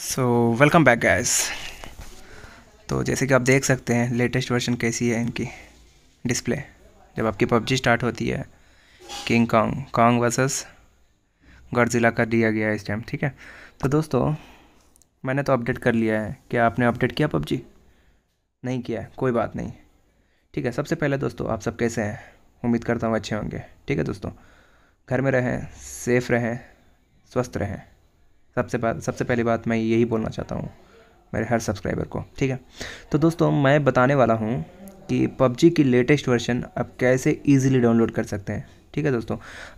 so welcome back gas तो जैसे कि आप देख सकते हैं लेटेस्ट वर्जन कैसी है इनकी डिस्प्ले जब आपकी पबजी स्टार्ट होती है किंग कॉन्ग कॉन्ग वर्सेस जिला का दिया गया है इस टाइम ठीक है तो दोस्तों मैंने तो अपडेट कर लिया है क्या आपने अपडेट किया पबजी नहीं किया है कोई बात नहीं ठीक है सबसे पहले दोस्तों आप सब कैसे हैं उम्मीद करता हूँ अच्छे होंगे ठीक है दोस्तों घर में रहें सेफ़ रहें स्वस्थ रहें सबसे सबसे पहली बात मैं यही बोलना चाहता हूँ मेरे हर सब्सक्राइबर को ठीक है तो दोस्तों मैं बताने वाला हूँ कि PUBG की लेटेस्ट वर्जन आप कैसे ईजिली डाउनलोड कर सकते हैं ठीक है दोस्तों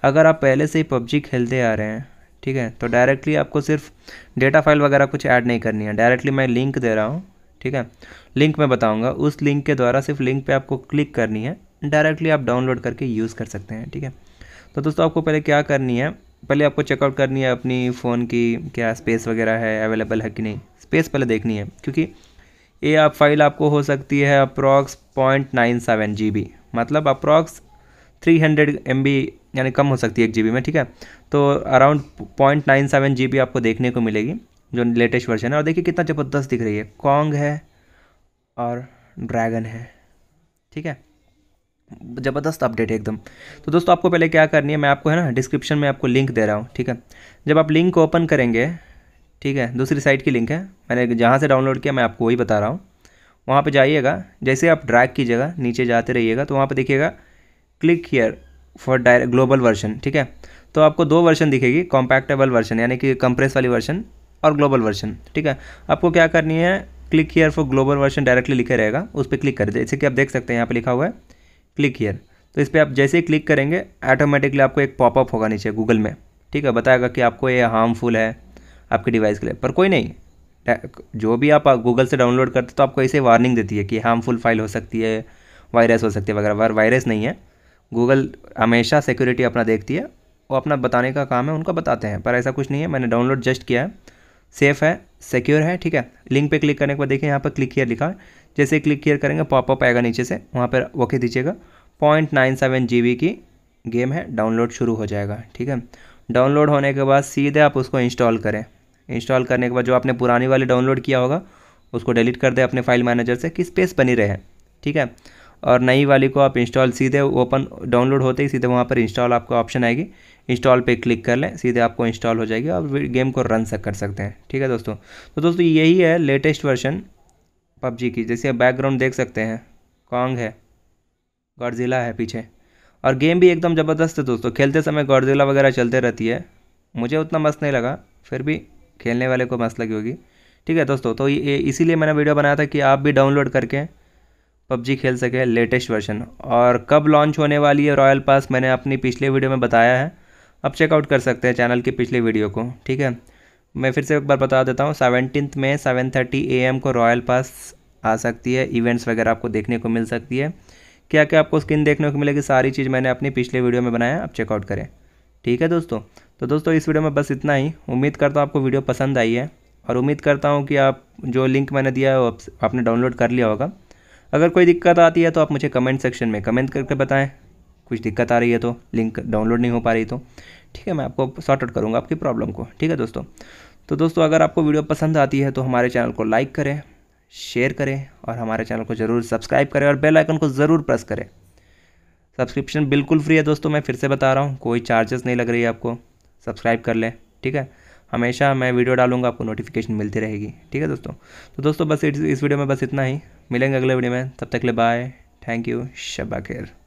अगर आप पहले से ही पबजी खेलते आ रहे हैं ठीक है तो डायरेक्टली आपको सिर्फ डेटा फाइल वगैरह कुछ ऐड नहीं करनी है डायरेक्टली मैं लिंक दे रहा हूँ ठीक है लिंक मैं बताऊँगा उस लिंक के द्वारा सिर्फ लिंक पर आपको क्लिक करनी है डायरेक्टली आप डाउनलोड करके यूज़ कर सकते हैं ठीक है तो दोस्तों आपको पहले क्या करनी है पहले आपको चेकआउट करनी है अपनी फ़ोन की क्या स्पेस वगैरह है अवेलेबल है कि नहीं स्पेस पहले देखनी है क्योंकि ये आप फाइल आपको हो सकती है approx point nine seven G B मतलब approx three hundred M B यानी कम हो सकती है एक जी बी में ठीक है तो around point nine seven G B आपको देखने को मिलेगी जो लेटेस्ट वर्जन है और देखिए कितना ज़बरदस्त दिख रही है कॉन्ग है और ड्रैगन है ठीक है ज़बरदस्त अपडेट है एकदम तो दोस्तों आपको पहले क्या करनी है मैं आपको है ना डिस्क्रिप्शन में आपको लिंक दे रहा हूँ ठीक है जब आप लिंक ओपन करेंगे ठीक है दूसरी साइट की लिंक है मैंने जहाँ से डाउनलोड किया मैं आपको वही बता रहा हूँ वहाँ पर जाइएगा जैसे आप ड्रैग कीजिएगा नीचे जाते रहिएगा तो वहाँ पर देखिएगा क्लिक हियर फॉर डायरे ग्लोबल वर्जन ठीक है तो आपको दो वर्जन दिखेगी कॉम्पैक्टेबल वर्जन यानी कि कंप्रेस वाली वर्जन और ग्लोबल वर्जन ठीक है आपको क्या करनी है click here for global version directly लिखे रहेगा उस पर क्लिक कर दे जैसे कि आप देख सकते हैं यहाँ पर लिखा हुआ है क्लिक हीयर तो इस पर आप जैसे ही क्लिक करेंगे ऑटोमेटिकली आपको एक पॉपअप होगा नीचे गूगल में ठीक है बताएगा कि आपको ये हार्मफुल है आपके डिवाइस के लिए पर कोई नहीं जो भी आप गूगल से डाउनलोड करते तो आपको ऐसे वार्निंग देती है कि हार्मफुल फाइल हो सकती है वायरस हो सकती है वगैरह वायरस नहीं है गूगल हमेशा सिक्योरिटी अपना देखती है वो अपना बताने का काम है उनका बताते हैं पर ऐसा कुछ नहीं है मैंने डाउनलोड जस्ट किया है सेफ़ है सिक्योर है ठीक है लिंक पे क्लिक करने के बाद देखिए यहाँ पर क्लिक किया लिखा है जैसे क्लिक किया करेंगे पॉपअप आएगा नीचे से वहाँ पर ओके दीजिएगा point nine seven G B की गेम है डाउनलोड शुरू हो जाएगा ठीक है डाउनलोड होने के बाद सीधे आप उसको इंस्टॉल करें इंस्टॉल करने के बाद जो आपने पुरानी वाली डाउनलोड किया होगा उसको डिलीट कर दें अपने फाइल मैनेजर से कि स्पेस बनी रहे ठीक है और नई वाली को आप इंस्टॉल सीधे ओपन डाउनलोड होते ही सीधे वहाँ पर इंस्टॉल आपको ऑप्शन आएगी इंस्टॉल पे क्लिक कर लें सीधे आपको इंस्टॉल हो जाएगी और गेम को रन सक कर सकते हैं ठीक है दोस्तों तो दोस्तों यही है लेटेस्ट वर्जन पबजी की जैसे बैकग्राउंड देख सकते हैं कॉन्ग है गौरजिला है पीछे और गेम भी एकदम ज़बरदस्त है दोस्तों खेलते समय गौरजिला वगैरह चलते रहती है मुझे उतना मस्त नहीं लगा फिर भी खेलने वाले को मस्त लगी होगी ठीक है दोस्तों तो इसीलिए मैंने वीडियो बनाया था कि आप भी डाउनलोड करके पबजी खेल सके लेटेस्ट वर्जन और कब लॉन्च होने वाली है रॉयल पास मैंने अपनी पिछले वीडियो में बताया है आप चेकआउट कर सकते हैं चैनल की पिछली वीडियो को ठीक है मैं फिर से एक बार बता देता हूँ सेवनटीन में सेवन थर्टी ए एम को रॉयल पास आ सकती है इवेंट्स वगैरह आपको देखने को मिल सकती है क्या क्या आपको स्किन देखने को मिलेगी सारी चीज़ मैंने अपनी पिछले वीडियो में बनाया आप चेकआउट करें ठीक है दोस्तों तो दोस्तों इस वीडियो में बस इतना ही उम्मीद करता हूँ आपको वीडियो पसंद आई है और उम्मीद करता हूँ कि आप जो लिंक मैंने दिया है वो आपने डाउनलोड कर लिया होगा अगर कोई दिक्कत आती है तो आप मुझे कमेंट सेक्शन में कमेंट करके बताएं कुछ दिक्कत आ रही है तो लिंक डाउनलोड नहीं हो पा रही तो ठीक है मैं आपको सॉर्ट आउट करूँगा आपकी प्रॉब्लम को ठीक है दोस्तों तो दोस्तों अगर आपको वीडियो पसंद आती है तो हमारे चैनल को लाइक करें शेयर करें और हमारे चैनल को ज़रूर सब्सक्राइब करें और बेल आइकन को ज़रूर प्रेस करें सब्सक्रिप्शन बिल्कुल फ्री है दोस्तों मैं फिर से बता रहा हूँ कोई चार्जेस नहीं लग रही है आपको सब्सक्राइब कर लें ठीक है हमेशा मैं वीडियो डालूंगा आपको नोटिफिकेशन मिलती रहेगी ठीक है दोस्तों तो दोस्तों बस इस वीडियो में बस इतना ही मिलेंगे अगले वीडियो में तब तक ले बाय थैंक यू शबा खेर